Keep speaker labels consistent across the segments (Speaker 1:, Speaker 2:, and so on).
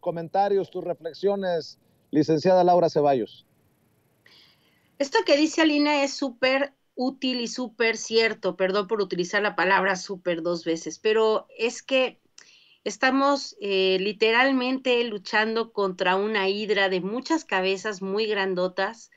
Speaker 1: comentarios, tus reflexiones, licenciada Laura Ceballos. Esto que dice Alina es súper útil y súper cierto, perdón por utilizar la palabra súper dos veces, pero es que estamos eh, literalmente luchando contra una hidra de muchas cabezas muy grandotas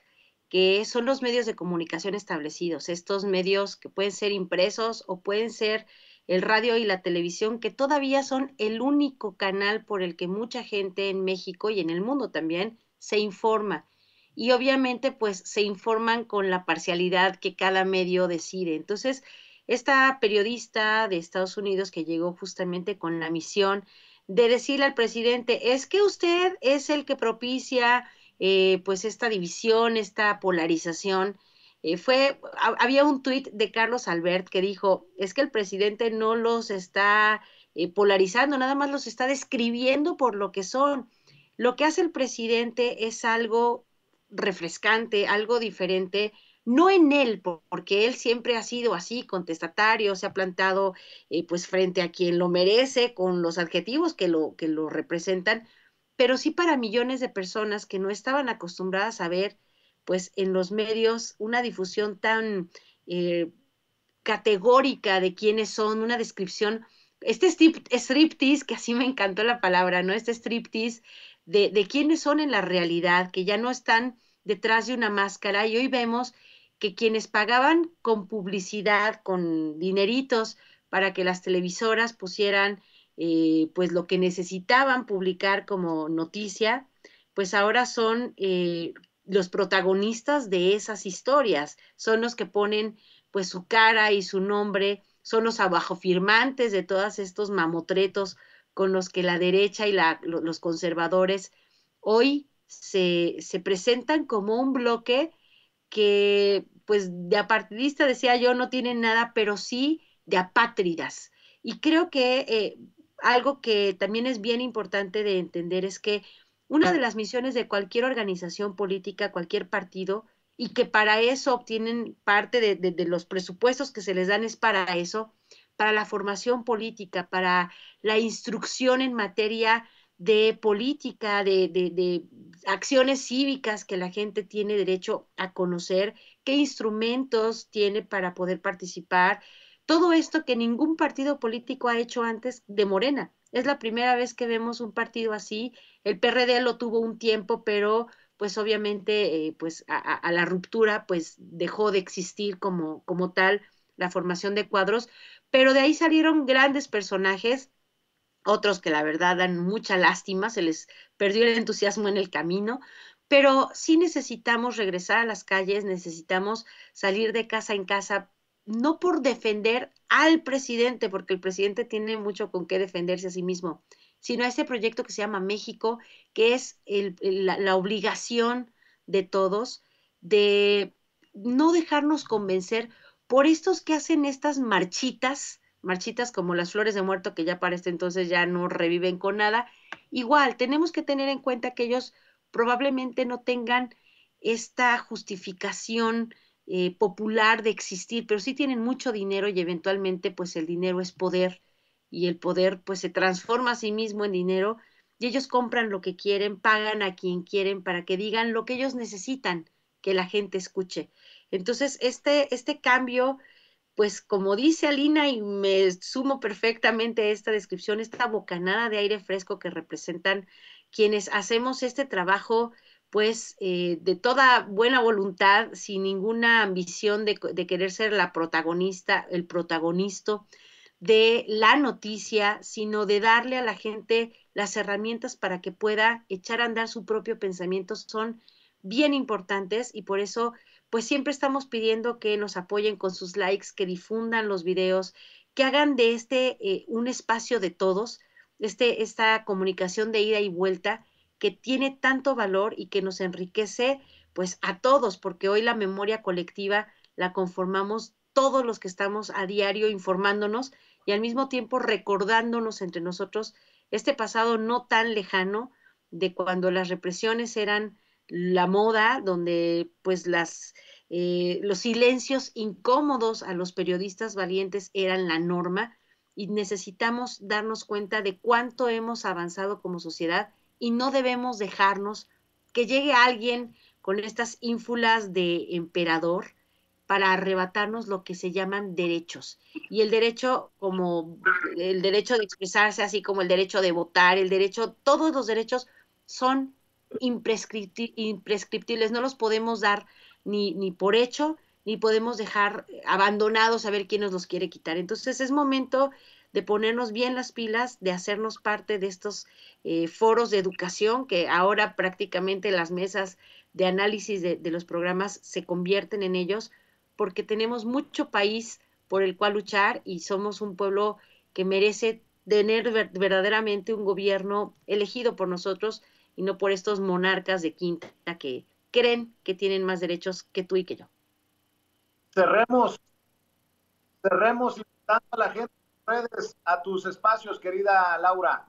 Speaker 1: que son los medios de comunicación establecidos, estos medios que pueden ser impresos o pueden ser el radio y la televisión, que todavía son el único canal por el que mucha gente en México y en el mundo también se informa. Y obviamente pues se informan con la parcialidad que cada medio decide. Entonces, esta periodista de Estados Unidos que llegó justamente con la misión de decirle al presidente, es que usted es el que propicia eh, pues esta división, esta polarización, eh, fue, había un tuit de Carlos Albert que dijo, es que el presidente no los está eh, polarizando, nada más los está describiendo por lo que son. Lo que hace el presidente es algo refrescante, algo diferente, no en él, porque él siempre ha sido así, contestatario, se ha plantado eh, pues frente a quien lo merece, con los adjetivos que lo, que lo representan, pero sí para millones de personas que no estaban acostumbradas a ver pues en los medios una difusión tan eh, categórica de quiénes son, una descripción, este striptease, que así me encantó la palabra, ¿no? Este striptease de, de quiénes son en la realidad, que ya no están detrás de una máscara y hoy vemos que quienes pagaban con publicidad, con dineritos, para que las televisoras pusieran eh, pues lo que necesitaban publicar como noticia, pues ahora son eh, los protagonistas de esas historias, son los que ponen pues su cara y su nombre, son los abajo firmantes de todos estos mamotretos con los que la derecha y los conservadores hoy se, presentan como un bloque que pues de apartidista decía yo no tienen nada, pero sí de apátridas. Y creo que eh, algo que también es bien importante de entender es que una de las misiones de cualquier organización política, cualquier partido, y que para eso obtienen parte de, los presupuestos que se les dan es para eso, para la formación política, para la instrucción en materia de política, de, acciones cívicas que la gente tiene derecho a conocer, qué instrumentos tiene para poder participar. Todo esto que ningún partido político ha hecho antes de Morena. Es la primera vez que vemos un partido así. El PRD lo tuvo un tiempo, pero pues obviamente eh, pues a, la ruptura pues dejó de existir como, como tal la formación de cuadros, pero de ahí salieron grandes personajes, otros que la verdad dan mucha lástima, se les perdió el entusiasmo en el camino, pero sí necesitamos regresar a las calles, necesitamos salir de casa en casa no por defender al presidente, porque el presidente tiene mucho con qué defenderse a sí mismo, sino a este proyecto que se llama México, que es la, obligación de todos de no dejarnos convencer por estos que hacen estas marchitas, marchitas como las flores de muerto que ya para este entonces ya no reviven con nada. Igual, tenemos que tener en cuenta que ellos probablemente no tengan esta justificación eh, popular de existir, pero sí tienen mucho dinero y eventualmente pues el dinero es poder y el poder pues se transforma a sí mismo en dinero y ellos compran lo que quieren, pagan a quien quieren para que digan lo que ellos necesitan que la gente escuche. Entonces, este, este cambio, pues como dice Alina y me sumo perfectamente a esta descripción, esta bocanada de aire fresco que representan quienes hacemos este trabajo pues eh, de toda buena voluntad, sin ninguna ambición de, querer ser la protagonista, el protagonista de la noticia, sino de darle a la gente las herramientas para que pueda echar a andar su propio pensamiento, son bien importantes y por eso pues siempre estamos pidiendo que nos apoyen con sus likes, que difundan los videos, que hagan de este eh, un espacio de todos, este, esta comunicación de ida y vuelta que tiene tanto valor y que nos enriquece pues a todos, porque hoy la memoria colectiva la conformamos todos los que estamos a diario informándonos y al mismo tiempo recordándonos entre nosotros este pasado no tan lejano de cuando las represiones eran la moda, donde pues las, eh, los silencios incómodos a los periodistas valientes eran la norma y necesitamos darnos cuenta de cuánto hemos avanzado como sociedad y no debemos dejarnos que llegue alguien con estas ínfulas de emperador para arrebatarnos lo que se llaman derechos. Y el derecho como el derecho de expresarse, así como el derecho de votar, el derecho, todos los derechos son imprescriptibles, no los podemos dar ni, ni por hecho, ni podemos dejar abandonados a ver quién nos los quiere quitar. Entonces es momento de ponernos bien las pilas, de hacernos parte de estos eh, foros de educación que ahora prácticamente las mesas de análisis de, de los programas se convierten en ellos, porque tenemos mucho país por el cual luchar y somos un pueblo que merece tener verdaderamente un gobierno elegido por nosotros y no por estos monarcas de quinta que creen que tienen más derechos que tú y que yo. Cerremos, cerremos invitando a la gente redes, a tus espacios, querida Laura.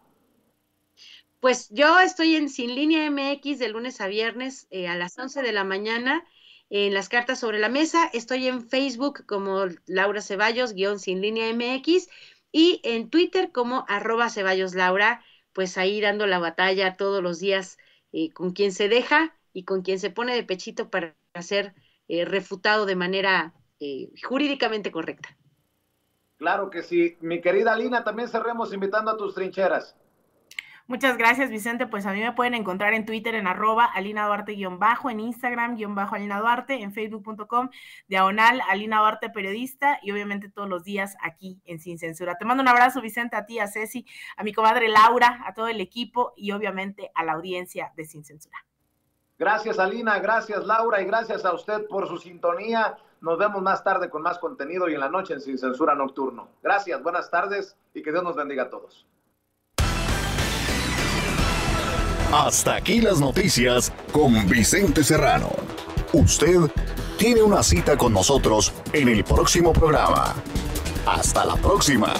Speaker 1: Pues yo estoy en Sin Línea MX de lunes a viernes eh, a las 11 de la mañana en las cartas sobre la mesa. Estoy en Facebook como Laura Ceballos, guión Sin Línea MX, y en Twitter como arroba Ceballos Laura, pues ahí dando la batalla todos los días eh, con quien se deja y con quien se pone de pechito para ser eh, refutado de manera jurídicamente correcta. Claro que sí. Mi querida Alina, también cerremos invitando a tus trincheras. Muchas gracias, Vicente. Pues a mí me pueden encontrar en Twitter en arroba Alina Duarte-bajo, en Instagram guión Alina Duarte, en facebook.com diagonal Alina Duarte periodista y obviamente todos los días aquí en Sin Censura. Te mando un abrazo, Vicente, a ti, a Ceci, a mi comadre Laura, a todo el equipo y obviamente a la audiencia de Sin Censura. Gracias, Alina, gracias, Laura, y gracias a usted por su sintonía. Nos vemos más tarde con más contenido y en la noche en Sin Censura Nocturno. Gracias, buenas tardes y que Dios nos bendiga a todos. Hasta aquí las noticias con Vicente Serrano. Usted tiene una cita con nosotros en el próximo programa. Hasta la próxima.